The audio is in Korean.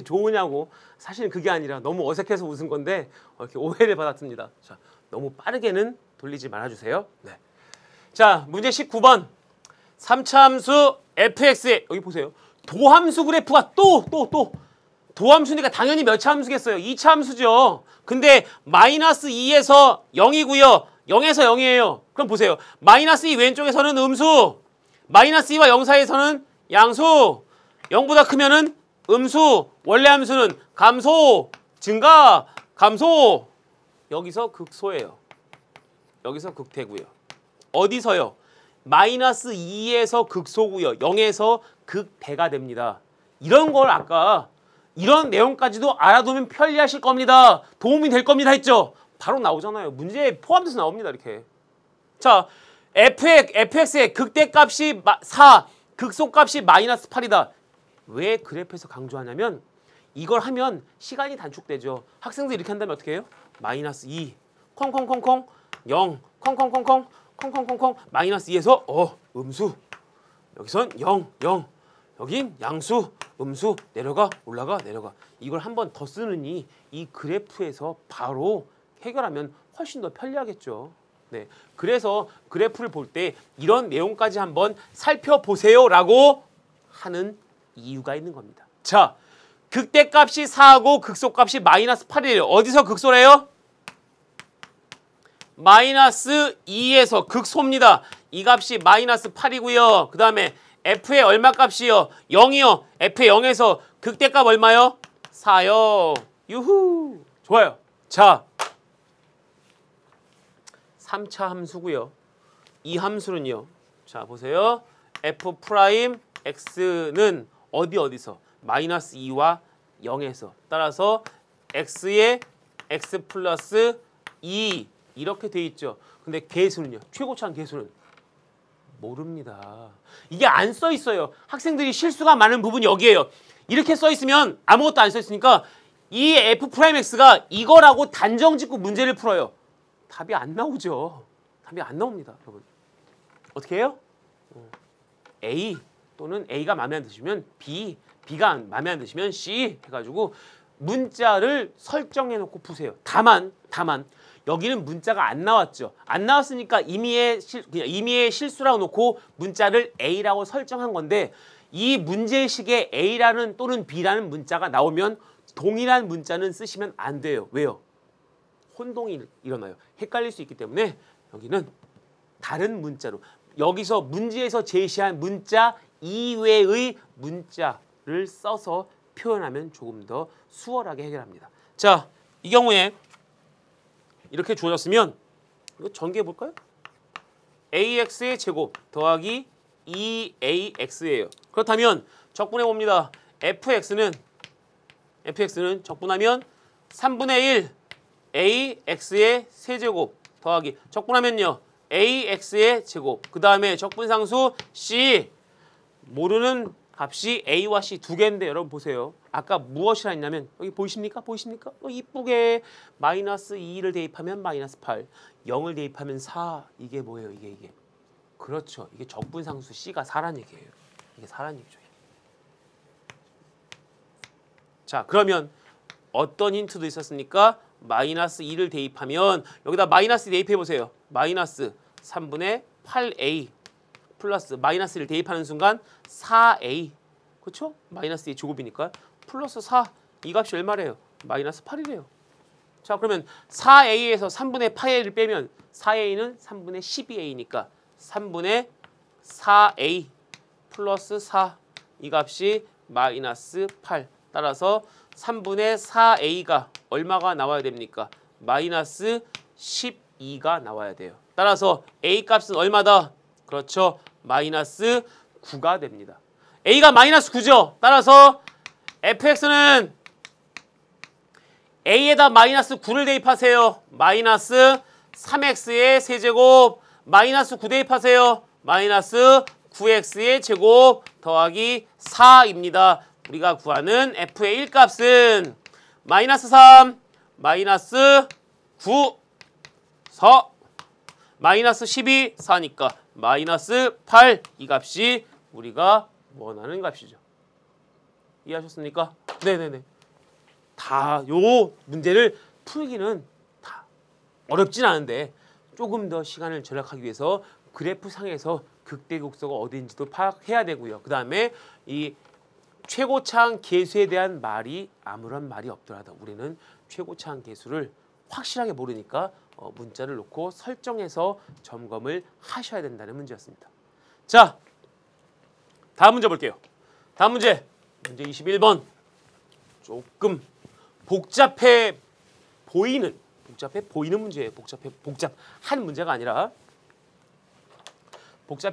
좋으냐고 사실 그게 아니라 너무 어색해서 웃은 건데 어, 이렇게 오해를 받았습니다. 자, 너무 빠르게는 돌리지 말아주세요. 네. 자, 문제 19번. 3차함수 fx의 여기 보세요. 도함수 그래프가 또 또 또 도함수니까 당연히 몇 차함수겠어요? 2차함수죠. 근데 마이너스 2에서 0이고요. 0에서 0이에요. 그럼 보세요. 마이너스 2 왼쪽에서는 음수, 마이너스 2와 0 사이에서는 양수, 0보다 크면은 음수, 원래 함수는 감소, 증가, 감소. 여기서 극소예요. 여기서 극태고요. 어디서요? 마이너스 2에서 극소고요. 0에서 극대가 됩니다. 이런 걸 아까 이런 내용까지도 알아두면 편리하실 겁니다. 도움이 될 겁니다 했죠? 바로 나오잖아요. 문제에 포함돼서 나옵니다. 이렇게. 자, fx, fx의 극대값이 4, 극소값이 마이너스 8이다. 왜 그래프에서 강조하냐면 이걸 하면 시간이 단축되죠. 학생들 이렇게 이 한다면 어떻게 해요? 마이너스 2, 콩콩콩콩, 0, 콩콩콩콩, 콩콩콩콩, 마이너스 2에서 어, 음수. 여기선 0, 0. 여긴 양수, 음수, 내려가, 올라가, 내려가. 이걸 한 번 더 쓰느니 이 그래프에서 바로 해결하면 훨씬 더 편리하겠죠. 네, 그래서 그래프를 볼 때 이런 내용까지 한번 살펴보세요라고 하는 이유가 있는 겁니다. 자, 극대값이 4하고 극소값이 마이너스 8이에요. 어디서 극소래요? 마이너스 2에서 극소입니다. 이 값이 마이너스 8이고요. 그 다음에 F의 얼마 값이요? 0이요. F의 0에서 극대값 얼마요? 4요. 유후. 좋아요. 자, 3차 함수고요. 이 함수는요. 자, 보세요. F 프라임 X는 어디 어디서 마이너스 2와 0에서 따라서 x의 x 플러스 2 이렇게 돼 있죠. 근데 개수는요. 최고차한 개수는 모릅니다. 이게 안 써 있어요. 학생들이 실수가 많은 부분이 여기에요. 이렇게 써 있으면 아무것도 안 써 있으니까 이 f 프라임 x가 이거라고 단정 짓고 문제를 풀어요. 답이 안 나오죠. 답이 안 나옵니다, 여러분. 어떻게 해요? A 또는 A가 마음에 안 드시면 B, B가 마음에 안 드시면 C 해가지고 문자를 설정해놓고 푸세요. 다만, 다만 여기는 문자가 안 나왔죠. 안 나왔으니까 임의의 실, 그냥 임의의 실수라고 놓고 문자를 A라고 설정한 건데 이 문제식에 A라는 또는 B라는 문자가 나오면 동일한 문자는 쓰시면 안 돼요. 왜요? 혼동이 일어나요. 헷갈릴 수 있기 때문에 여기는 다른 문자로 여기서 문제에서 제시한 문자 이외의 문자를 써서 표현하면 조금 더 수월하게 해결합니다. 자, 이 경우에 이렇게 주어졌으면 이거 전개해 볼까요? ax의 제곱 더하기 e a x 예요 그렇다면 적분해 봅니다. fx는 fx는 적분하면 3분의 1 ax의 세제곱 더하기 적분하면요 ax의 제곱 그 다음에 적분상수 c 모르는 값이 A와 C 두 개인데 여러분 보세요. 아까 무엇이라 했냐면 여기 보이십니까? 보이십니까? 어, 이쁘게 마이너스 2를 대입하면 마이너스 8, 0을 대입하면 4. 이게 뭐예요? 이게 이게. 그렇죠. 이게 적분상수 C가 4란 얘기예요. 이게 4란 얘기죠. 자 그러면 어떤 힌트도 있었습니까? 마이너스 2를 대입하면 여기다 마이너스 대입해 보세요. 마이너스 3분의 8A 플러스 마이너스를 대입하는 순간 4a 그렇죠? 마이너스 2 제곱이니까 플러스 4이 값이 얼마래요? 마이너스 8이래요. 자 그러면 4a에서 3분의 8a를 빼면 4a는 3분의 12a니까 3분의 4a 플러스 4이 값이 마이너스 8 따라서 3분의 4a가 얼마가 나와야 됩니까? 마이너스 12가 나와야 돼요. 따라서 a 값은 얼마다? 그렇죠. 마이너스 9가 됩니다. a가 마이너스 9죠. 따라서 fx는 a에다 마이너스 9를 대입하세요. 마이너스 3x의 세제곱 마이너스 9 대입하세요. 마이너스 9x의 제곱 더하기 4입니다. 우리가 구하는 f의 1값은 마이너스 3, 마이너스 9, 서 마이너스 12 4니까 마이너스 8이 값이 우리가 원하는 값이죠. 이해하셨습니까? 네네네. 다 요 문제를 풀기는 다 어렵진 않은데 조금 더 시간을 절약하기 위해서 그래프 상에서 극대 극소가어딘지도 파악해야 되고요. 그 다음에 이 최고차항 계수에 대한 말이 아무런 말이 없더라도 우리는 최고차항 계수를 확실하게 모르니까 어, 문자를 놓고 설정해서 점검을 하셔야 된다는 문제였습니다. 자, 다음 문제 볼게요. 다음 문제, 문제 21번. 조금 복잡해 보이는, 복잡해 보이는 문제예요. 복잡해, 복잡한 문제가 아니라 복잡해